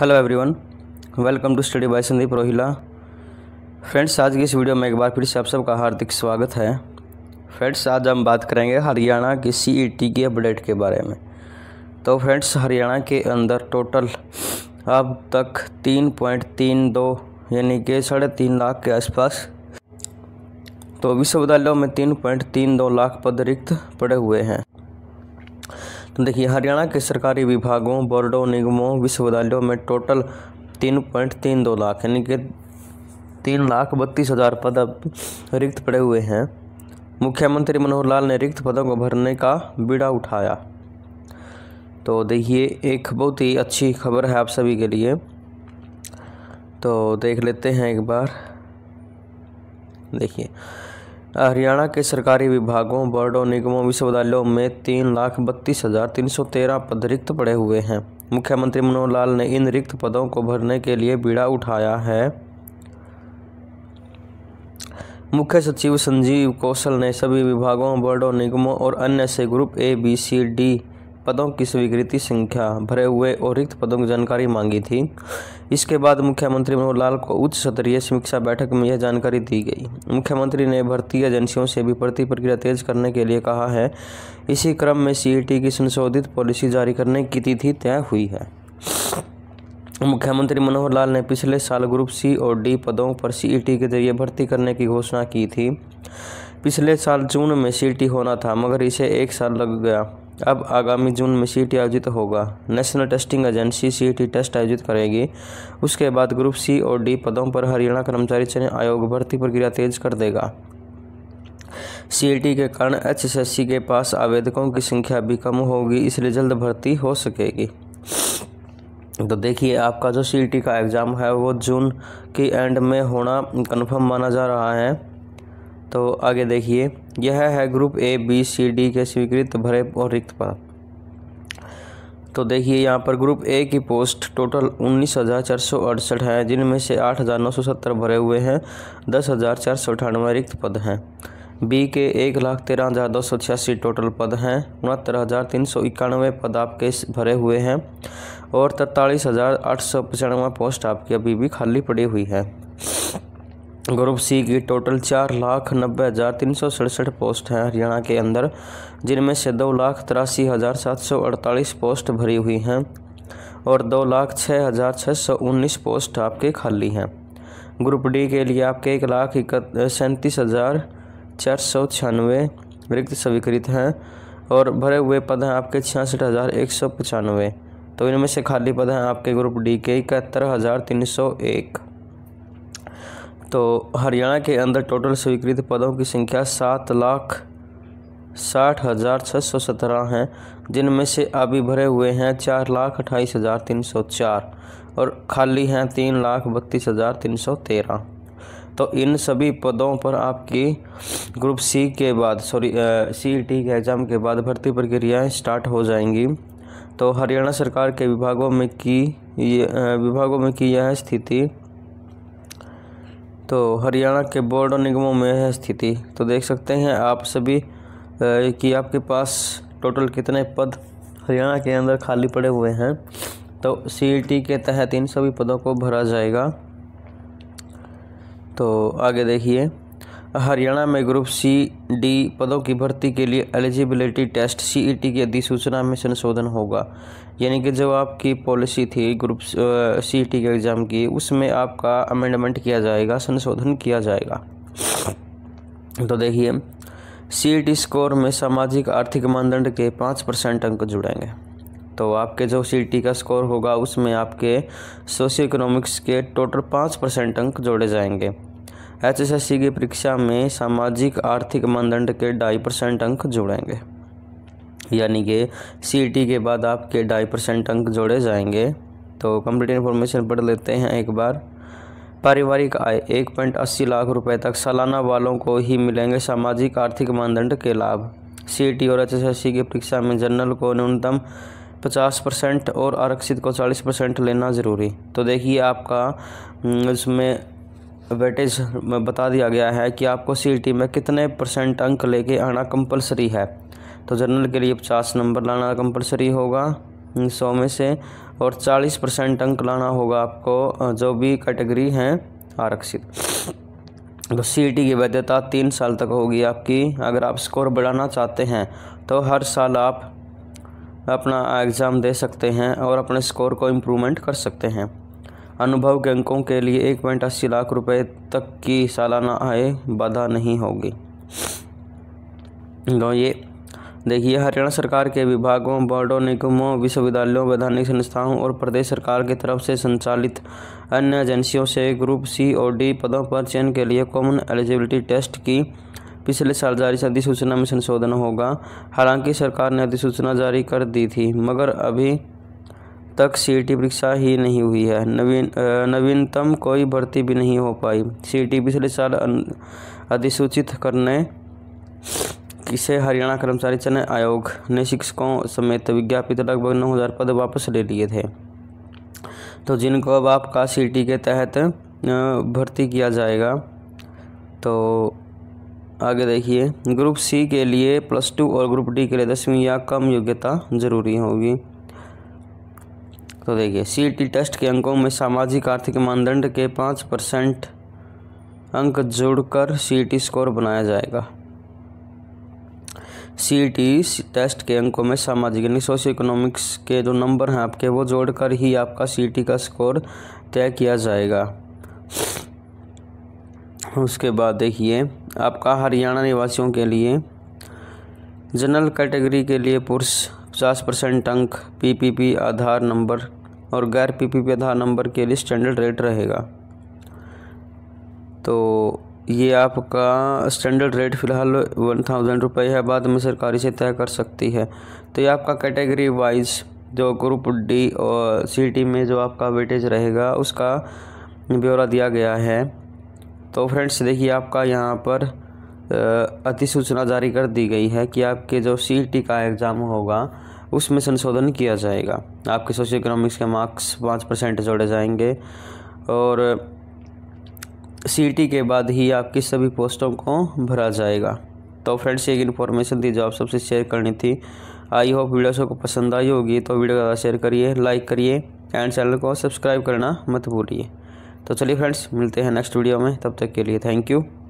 hello everyone welcome to study by Sandeep Rohila friends आज की इस वीडियो में एक बार फिर से आप सबका हार्दिक स्वागत है फ्रेंड्स आज हम बात करेंगे हरियाणा के सीईटी के अपडेट के बारे में तो फ्रेंड्स हरियाणा के अंदर टोटल अब तक तीन पॉइंट तीन दो यानी कि साढ़े तीन लाख के आसपास तो विश्वविद्यालयों में तीन पॉइंट तीन दो लाख पद रिक्त पड़े हुए हैं तो देखिए हरियाणा के सरकारी विभागों बोर्डों निगमों विश्वविद्यालयों में टोटल तीन पॉइंट तीन दो लाख यानी कि तीन लाख बत्तीस हज़ार पद अब रिक्त पड़े हुए हैं मुख्यमंत्री मनोहर लाल ने रिक्त पदों को भरने का बीड़ा उठाया तो देखिए एक बहुत ही अच्छी खबर है आप सभी के लिए तो देख लेते हैं एक बार देखिए हरियाणा के सरकारी विभागों बोर्डों निगमों विश्वविद्यालयों में तीन लाख बत्तीस हज़ार तीन सौ तेरह पद रिक्त पड़े हुए हैं मुख्यमंत्री मनोहर लाल ने इन रिक्त पदों को भरने के लिए बीड़ा उठाया है मुख्य सचिव संजीव कौशल ने सभी विभागों बोर्डों निगमों और अन्य से group A B C D पदों की स्वीकृति संख्या भरे हुए और रिक्त पदों की जानकारी मांगी थी इसके बाद मुख्यमंत्री मनोहर लाल को उच्च स्तरीय समीक्षा बैठक में यह जानकारी दी गई मुख्यमंत्री ने भर्ती एजेंसियों से भी भर्ती प्रक्रिया तेज करने के लिए कहा है इसी क्रम में सी की संशोधित पॉलिसी जारी करने की तिथि तय हुई है मुख्यमंत्री मनोहर लाल ने पिछले साल ग्रुप सी और डी पदों पर सी के जरिए भर्ती करने की घोषणा की थी पिछले साल जून में सी होना था मगर इसे एक साल लग गया अब आगामी जून में सी आयोजित होगा national testing agency C test आयोजित करेगी उसके बाद ग्रुप सी और डी पदों पर हरियाणा कर्मचारी चयन आयोग भर्ती प्रक्रिया तेज कर देगा सी के कारण एच के पास आवेदकों की संख्या भी कम होगी इसलिए जल्द भर्ती हो सकेगी तो देखिए आपका जो सी का एग्ज़ाम है वो जून के एंड में होना कन्फर्म माना जा रहा है तो आगे देखिए यह है group A B C D के स्वीकृत भरे और रिक्त पद तो देखिए यहाँ पर ग्रुप ए की पोस्ट टोटल उन्नीस हज़ार चार सौ अड़सठ हैं जिनमें से आठ हज़ार नौ सौ सत्तर भरे हुए हैं दस हज़ार चार सौ अठानवे रिक्त पद हैं बी के एक लाख तेरह हज़ार दो सौ छियासी टोटल पद हैं उनहत्तर हज़ार तीन सौ इक्यानवे पद आपके भरे हुए हैं और तरतालीस हज़ार आठ सौ पचानवे पोस्ट आपकी अभी भी खाली पड़ी हुई है ग्रुप सी की टोटल चार लाख नब्बे हज़ार तीन सौ सड़सठ पोस्ट हैं हरियाणा के अंदर जिनमें से दो लाख तिरासी हज़ार सात सौ अड़तालीस पोस्ट भरी हुई हैं और दो लाख छः हज़ार छः सौ उन्नीस पोस्ट आपके खाली हैं ग्रुप डी के लिए आपके एक लाख इक सैंतीस हज़ार चार सौ छियानवे रिक्त स्वीकृत हैं और भरे हुए पद हैं आपके छियासठ हज़ार एक सौ पचानवे तो इनमें से खाली पद हैं आपके ग्रुप डी के इकहत्तर हज़ार तीन सौ एक तो हरियाणा के अंदर टोटल स्वीकृत पदों की संख्या सात लाख साठ हज़ार छः सौ सत्रह हैं जिनमें से अभी भरे हुए हैं चार लाख अट्ठाईस हज़ार तीन सौ चार और खाली हैं तीन लाख बत्तीस हज़ार तीन सौ तेरह तो इन सभी पदों पर आपकी ग्रुप सी के बाद सॉरी सी टी के एग्ज़ाम के बाद भर्ती प्रक्रियाएं स्टार्ट हो जाएंगी तो हरियाणा सरकार के विभागों में की ये विभागों में की यह स्थिति तो हरियाणा के बोर्ड और निगमों में है स्थिति तो देख सकते हैं आप सभी कि आपके पास टोटल कितने पद हरियाणा के अंदर खाली पड़े हुए हैं तो सी e के तहत इन सभी पदों को भरा जाएगा तो आगे देखिए हरियाणा में ग्रुप सी डी पदों की भर्ती के लिए एलिजिबिलिटी टेस्ट सीईटी e की अधिसूचना में संशोधन होगा यानी कि जो आपकी पॉलिसी थी ग्रुप सीईटी e के एग्ज़ाम की उसमें आपका अमेंडमेंट किया जाएगा संशोधन किया जाएगा तो देखिए सीईटी स्कोर e में सामाजिक आर्थिक मानदंड के पाँच परसेंट अंक जुड़ेंगे तो आपके जो सी का स्कोर होगा उसमें आपके सोशियो इकोनॉमिक्स के टोटल पाँच परसेंट अंक जोड़े जाएंगे एचएसएससी की परीक्षा में सामाजिक आर्थिक मानदंड के ढाई परसेंट अंक जोड़ेंगे यानी कि सीटी e के बाद आपके ढाई परसेंट अंक जोड़े जाएंगे तो कंप्लीट इन्फॉर्मेशन पढ़ लेते हैं एक बार पारिवारिक आय एक पॉइंट अस्सी लाख रुपए तक सालाना वालों को ही मिलेंगे सामाजिक आर्थिक मानदंड के लाभ सी e और एच की परीक्षा में जनरल को न्यूनतम पचास परसेंट और आरक्षित को चालीस परसेंट लेना ज़रूरी तो देखिए आपका उसमें हम्म, वेटेज में बता दिया गया है कि आपको सी में कितने परसेंट अंक लेके आना कंपलसरी है तो जनरल के लिए पचास नंबर लाना कंपलसरी होगा सौ में से और चालीस परसेंट अंक लाना होगा आपको जो भी कैटेगरी हैं आरक्षित तो सी की वैधता तीन साल तक होगी आपकी अगर आप स्कोर बढ़ाना चाहते हैं तो हर साल आप अपना एग्ज़ाम दे सकते हैं और अपने स्कोर को इम्प्रूवमेंट कर सकते हैं अनुभव के अंकों के लिए एक पॉइंट अस्सी लाख रुपए तक की सालाना आय बाधा नहीं होगी तो ये देखिए हरियाणा सरकार के विभागों बोर्डों निगमों विश्वविद्यालयों वैधानिक संस्थाओं और प्रदेश सरकार की तरफ से संचालित अन्य एजेंसियों से ग्रुप सी और डी पदों पर चयन के लिए कॉमन एलिजिबिलिटी टेस्ट की पिछले साल जारी अधिसूचना में संशोधन होगा हालांकि सरकार ने अधिसूचना जारी कर दी थी मगर अभी तक सी परीक्षा ही नहीं हुई है नवीन नवीनतम कोई भर्ती भी नहीं हो पाई सी पिछले साल अधिसूचित करने इसे हरियाणा कर्मचारी चयन आयोग ने शिक्षकों समेत विज्ञापित लगभग नौ हज़ार पद वापस ले लिए थे तो जिनको अब आपका सी के तहत भर्ती किया जाएगा तो आगे देखिए ग्रुप सी के लिए प्लस टू और ग्रुप डी के लिए दसवीं या कम योग्यता ज़रूरी होगी तो देखिए सीटी टेस्ट के अंकों में सामाजिक आर्थिक मानदंड के पाँच परसेंट अंक जोड़कर सीटी स्कोर बनाया जाएगा सीटी टेस्ट के अंकों में सामाजिक यानी सोशो इकोनॉमिक्स के जो नंबर हैं आपके वो जोड़कर ही आपका सीटी का स्कोर तय किया जाएगा उसके बाद देखिए आपका हरियाणा निवासियों के लिए जनरल कैटेगरी के लिए पुरुष पचास परसेंट अंक पीपीपी आधार नंबर और गैर पीपीपी आधार नंबर के लिए स्टैंडर्ड रेट रहेगा तो ये आपका स्टैंडर्ड रेट फ़िलहाल वन थाउजेंड रुपये है बाद में सरकारी से तय कर सकती है तो ये आपका कैटेगरी वाइज जो ग्रुप डी और सी टी में जो आपका वेटेज रहेगा उसका ब्यौरा दिया गया है तो फ्रेंड्स देखिए आपका यहाँ पर अधिसूचना जारी कर दी गई है कि आपके जो सी टी का एग्ज़ाम होगा उसमें संशोधन किया जाएगा आपके सोशो इकोनॉमिक्स के मार्क्स पाँच परसेंट जोड़े जाएंगे और सीटी के बाद ही आपकी सभी पोस्टों को भरा जाएगा तो फ्रेंड्स ये एक इन्फॉर्मेशन थी जो आप सबसे शेयर करनी थी आई होप वीडियो सबको पसंद आई होगी तो वीडियो ज़्यादा शेयर करिए लाइक करिए एंड चैनल को सब्सक्राइब करना मत भूलिए तो चलिए फ्रेंड्स मिलते हैं नेक्स्ट वीडियो में तब तक के लिए थैंक यू